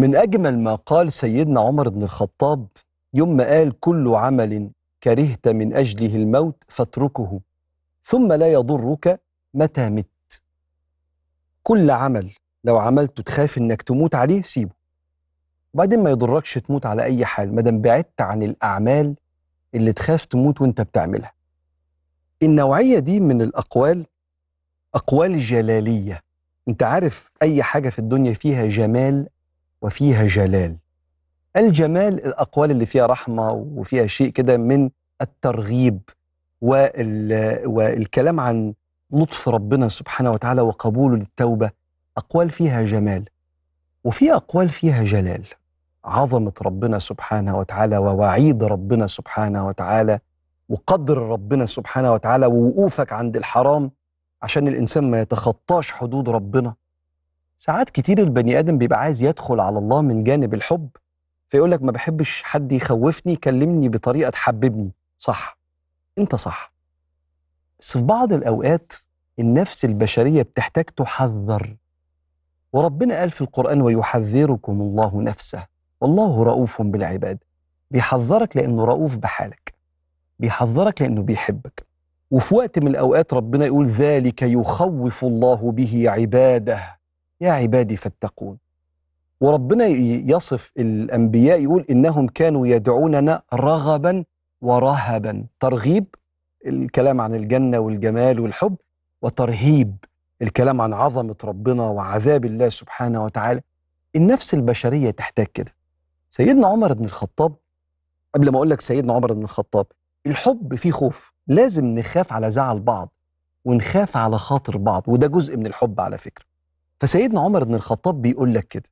من أجمل ما قال سيدنا عمر بن الخطاب يوم ما قال كل عمل كرهت من أجله الموت فاتركه ثم لا يضرك متى مت كل عمل لو عملته تخاف إنك تموت عليه سيبه وبعدين ما يضركش تموت على أي حال ما دام بعدت عن الأعمال اللي تخاف تموت وانت بتعملها النوعية دي من الأقوال أقوال جلالية أنت عارف أي حاجة في الدنيا فيها جمال وفيها جلال الجمال الأقوال اللي فيها رحمة وفيها شيء كده من الترغيب والكلام عن لطف ربنا سبحانه وتعالى وقبوله للتوبة أقوال فيها جمال وفي أقوال فيها جلال عظمة ربنا سبحانه وتعالى ووعيد ربنا سبحانه وتعالى وقدر ربنا سبحانه وتعالى ووقوفك عند الحرام عشان الإنسان ما يتخطاش حدود ربنا ساعات كتير البني ادم بيبقى عايز يدخل على الله من جانب الحب فيقول لك ما بحبش حد يخوفني كلمني بطريقه تحببني صح انت صح بس في بعض الاوقات النفس البشريه بتحتاج تحذر وربنا قال في القران ويحذركم الله نفسه والله رؤوف بالعباد بيحذرك لانه رؤوف بحالك بيحذرك لانه بيحبك وفي وقت من الاوقات ربنا يقول ذلك يخوف الله به عباده يا عبادي فاتقون وربنا يصف الأنبياء يقول إنهم كانوا يدعوننا رغبا ورهبا ترغيب الكلام عن الجنة والجمال والحب وترهيب الكلام عن عظمة ربنا وعذاب الله سبحانه وتعالى النفس البشرية تحتاج كده سيدنا عمر بن الخطاب قبل ما أقول لك سيدنا عمر بن الخطاب الحب فيه خوف لازم نخاف على زعل بعض ونخاف على خاطر بعض وده جزء من الحب على فكرة فسيدنا عمر بن الخطاب بيقول لك كده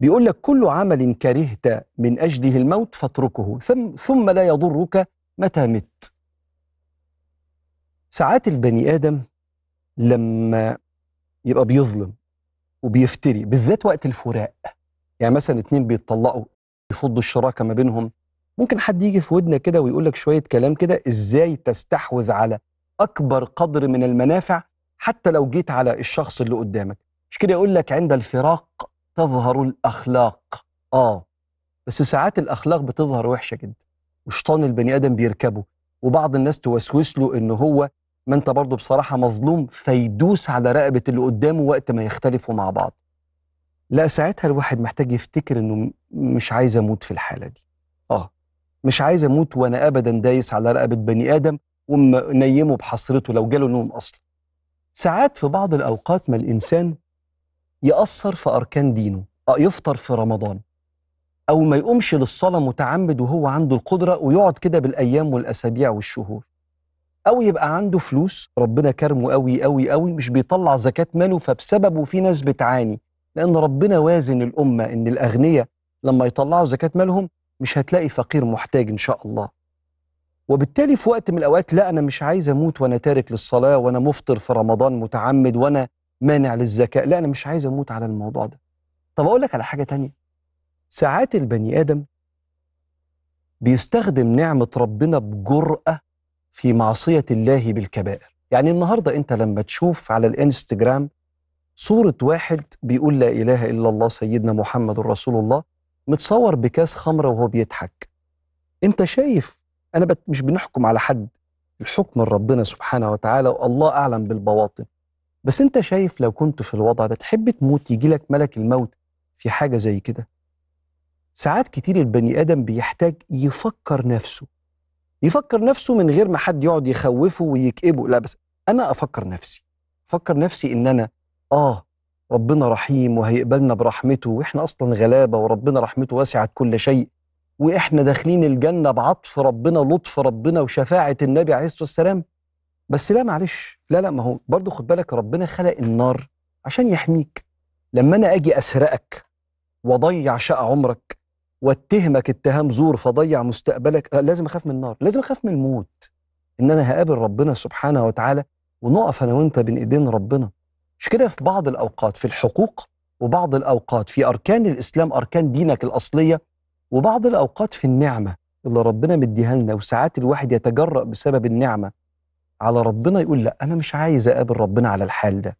بيقول لك كل عمل كرهت من أجله الموت فاتركه ثم, ثم لا يضرك متى مت ساعات البني آدم لما يبقى بيظلم وبيفتري بالذات وقت الفراق يعني مثلا اتنين بيتطلقوا يفضوا الشراكة ما بينهم ممكن حد يجي في ودنا كده ويقول لك شوية كلام كده ازاي تستحوذ على أكبر قدر من المنافع حتى لو جيت على الشخص اللي قدامك مش كده يقول لك عند الفراق تظهر الاخلاق اه بس ساعات الاخلاق بتظهر وحشه جدا وشيطان البني ادم بيركبه وبعض الناس توسوس له ان هو ما انت برضه بصراحه مظلوم فيدوس على رقبه اللي قدامه وقت ما يختلفوا مع بعض لا ساعتها الواحد محتاج يفتكر انه مش عايز اموت في الحاله دي اه مش عايز اموت وانا ابدا دايس على رقبه بني ادم ونيمه بحصرته لو جاله نوم اصلا ساعات في بعض الاوقات ما الانسان يأثر في أركان دينه أو يفطر في رمضان أو ما يقومش للصلاة متعمد وهو عنده القدرة ويقعد كده بالأيام والأسابيع والشهور أو يبقى عنده فلوس ربنا كرمه قوي قوي قوي مش بيطلع زكاة ماله فبسببه في ناس بتعاني لأن ربنا وازن الأمة إن الأغنياء لما يطلعوا زكاة مالهم مش هتلاقي فقير محتاج إن شاء الله وبالتالي في وقت من الأوقات لا أنا مش عايز أموت وأنا تارك للصلاة وأنا مفطر في رمضان متعمد وأنا مانع للذكاء لا انا مش عايز اموت على الموضوع ده طب اقول لك على حاجه تانية ساعات البني ادم بيستخدم نعمه ربنا بجراه في معصيه الله بالكبائر يعني النهارده انت لما تشوف على الانستجرام صوره واحد بيقول لا اله الا الله سيدنا محمد رسول الله متصور بكاس خمره وهو بيضحك انت شايف انا مش بنحكم على حد الحكم ربنا سبحانه وتعالى والله اعلم بالبواطن بس انت شايف لو كنت في الوضع ده تحب تموت يجي لك ملك الموت في حاجة زي كده ساعات كتير البني آدم بيحتاج يفكر نفسه يفكر نفسه من غير ما حد يقعد يخوفه ويكئبه لا بس أنا أفكر نفسي أفكر نفسي إن أنا آه ربنا رحيم وهيقبلنا برحمته وإحنا أصلا غلابة وربنا رحمته وسعت كل شيء وإحنا داخلين الجنة بعطف ربنا لطف ربنا وشفاعة النبي عليه الصلاة والسلام بس لا معلش لا لا ما هو برضه خد بالك ربنا خلق النار عشان يحميك لما انا اجي اسرقك واضيع شقه عمرك واتهمك اتهام زور فضيع مستقبلك آه، لازم اخاف من النار لازم اخاف من الموت ان انا هقابل ربنا سبحانه وتعالى ونقف انا وانت بين ايدين ربنا مش كده في بعض الاوقات في الحقوق وبعض الاوقات في اركان الاسلام اركان دينك الاصليه وبعض الاوقات في النعمه اللي ربنا مديها لنا وساعات الواحد يتجرأ بسبب النعمه على ربنا يقول لا انا مش عايز اقابل ربنا على الحال ده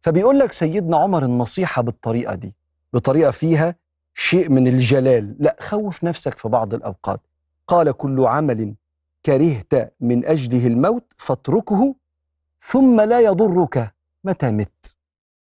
فبيقول لك سيدنا عمر النصيحه بالطريقه دي بطريقه فيها شيء من الجلال لا خوف نفسك في بعض الاوقات قال كل عمل كرهت من اجله الموت فاتركه ثم لا يضرك متى مت